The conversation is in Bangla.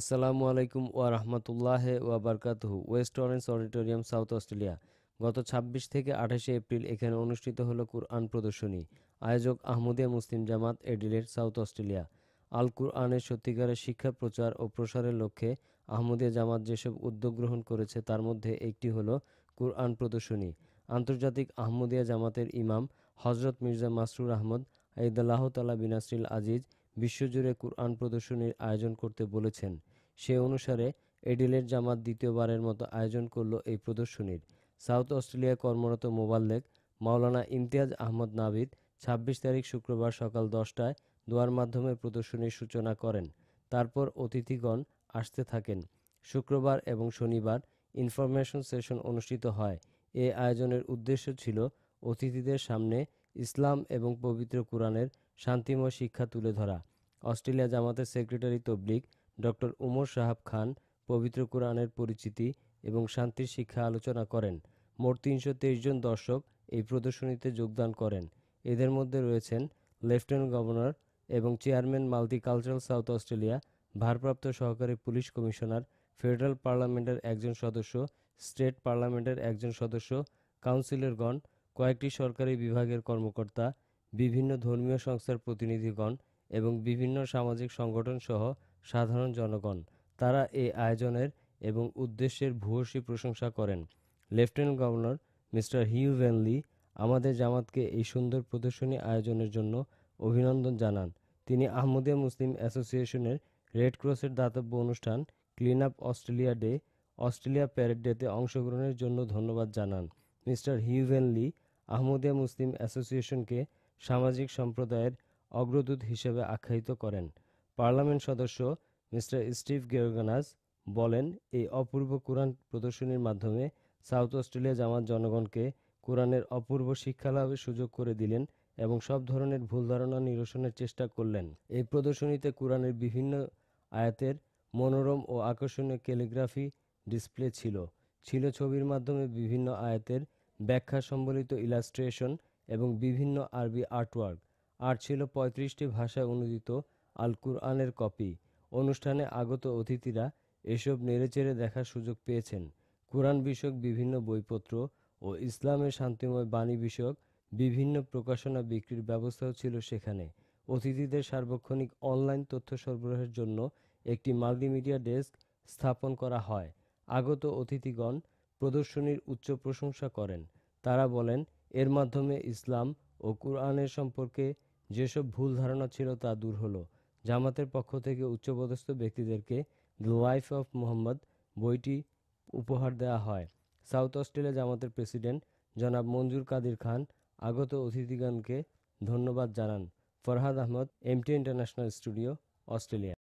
আসসালামু আলাইকুম ওয়া রাহমাতুল্লাহ ওয়া বারাকাতুহু West Orange Auditorium South Australia গত ২৬ থেকে আঠাশে এপ্রিল এখানে অনুষ্ঠিত হলো কুরআন প্রদর্শনী আয়োজক Ahmadiyya Muslim Jamaat Adelaide South Australia আল কুরআনের সত্যিকারের শিক্ষা প্রচার ও প্রসারের লক্ষ্যে আহমদিয়া জামাত যেসব উদ্যোগ গ্রহণ করেছে তার মধ্যে একটি হলো কুরআন প্রদর্শনী আন্তর্জাতিক আহমদিয়া জামাতের ইমাম হজরত মির্জা মাসরুর আহমদ ঈদাল্লাহ তালা বিনাসরিল আজিজ বিশ্বজুড়ে কুরআন প্রদর্শনীর আয়োজন করতে বলেছেন সে অনুসারে এডিলের জামাত দ্বিতীয়বারের মতো আয়োজন করল এই প্রদর্শনীর সাউথ অস্ট্রেলিয়ায় কর্মরত মোবাল্লেক মাওলানা ইমতিয়াজ আহমদ নাবিদ ২৬ তারিখ শুক্রবার সকাল দশটায় দোয়ার মাধ্যমে প্রদর্শনীর সূচনা করেন তারপর অতিথিগণ আসতে থাকেন শুক্রবার এবং শনিবার ইনফরমেশন সেশন অনুষ্ঠিত হয় এ আয়োজনের উদ্দেশ্য ছিল অতিথিদের সামনে ইসলাম এবং পবিত্র কোরআনের শান্তিময় শিক্ষা তুলে ধরা অস্ট্রেলিয়া জামাতের সেক্রেটারি তবলিক ডক্টর উমর সাহাব খান পবিত্র কোরআনের পরিচিতি এবং শান্তির শিক্ষা আলোচনা করেন মোট তিনশো জন দর্শক এই প্রদর্শনীতে যোগদান করেন এদের মধ্যে রয়েছেন লেফটেন্যান্ট গভর্নর এবং চেয়ারম্যান মাল্টিকালচারাল সাউথ অস্ট্রেলিয়া ভারপ্রাপ্ত সহকারী পুলিশ কমিশনার ফেডারেল পার্লামেন্টের একজন সদস্য স্টেট পার্লামেন্টের একজন সদস্য কাউন্সিলরগণ কয়েকটি সরকারি বিভাগের কর্মকর্তা বিভিন্ন ধর্মীয় সংস্থার প্রতিনিধিগণ এবং বিভিন্ন সামাজিক সংগঠন সহ সাধারণ জনগণ তারা এই আয়োজনের এবং উদ্দেশ্যের ভূয়সী প্রশংসা করেন lieutenant governor mister Hieu Van Le আমাদের জামাতকে এই সুন্দর প্রদর্শনী আয়োজনের জন্য অভিনন্দন জানান তিনি আহমদিয়া মুসলিম অ্যাসোসিয়েশনের রেড ক্রসের দাতব্য অনুষ্ঠান clean up Australia day Australia parade ডেতে অংশগ্রহণের জন্য ধন্যবাদ জানান মিস্টার হিউভেনলি আহমদিয়া মুসলিম অ্যাসোসিয়েশনকে সামাজিক সম্প্রদায়ের অগ্রদূত হিসেবে আখ্যায়িত করেন পার্লামেন্ট সদস্য মিস্টার স্টিভ গেরগানাস বলেন এই অপূর্ব কোরআন প্রদর্শনীর মাধ্যমে সাউথ অস্ট্রেলিয়া জামাত জনগণকে কোরআনের অপূর্ব শিক্ষা লাভের সুযোগ করে দিলেন এবং সব ধরনের ভুল ধারণা নিরসনের চেষ্টা করলেন এই প্রদর্শনীতে কোরআনের বিভিন্ন আয়াতের মনোরম ও আকর্ষণীয় ক্যালিগ্রাফি ডিসপ্লে ছিল ছিল ছবির মাধ্যমে বিভিন্ন আয়াতের ব্যাখ্যা সম্বলিত ইলাস্ট্রেশন এবং বিভিন্ন আরবি আর্টওয়ার্ক আর ছিল পঁয়ত্রিশটি ভাষায় অনুদিত আল কুরআনের কপি অনুষ্ঠানে আগত অতিথিরা এসব নেড়েচেড়ে দেখার সুযোগ পেয়েছেন কোরআন বিষয়ক বিভিন্ন বইপত্র ও ইসলামের শান্তিময় বাণী বিষয়ক বিভিন্ন প্রকাশনা বিক্রির ব্যবস্থাও ছিল সেখানে অতিথিদের সার্বক্ষণিক অনলাইন তথ্য সরবরাহের জন্য একটি মাল্টিমিডিয়া ডেস্ক স্থাপন করা হয় আগত অতিথিগণ প্রদর্শনীর উচ্চ প্রশংসা করেন তারা বলেন এর মাধ্যমে ইসলাম ও কোরআনের সম্পর্কে যেসব ভুল ধারণা ছিল তা দূর হলো জামাতের পক্ষ থেকে উচ্চপদস্থ ব্যক্তিদেরকে দ্য লাইফ অফ মোহাম্মদ বইটি উপহার দেওয়া হয় সাউথ অস্ট্রেলিয়া জামাতের প্রেসিডেন্ট জনাব মঞ্জুর কাদির খান আগত অতিথিগণকে ধন্যবাদ জানান Farhad Ahmad MT international studio Australia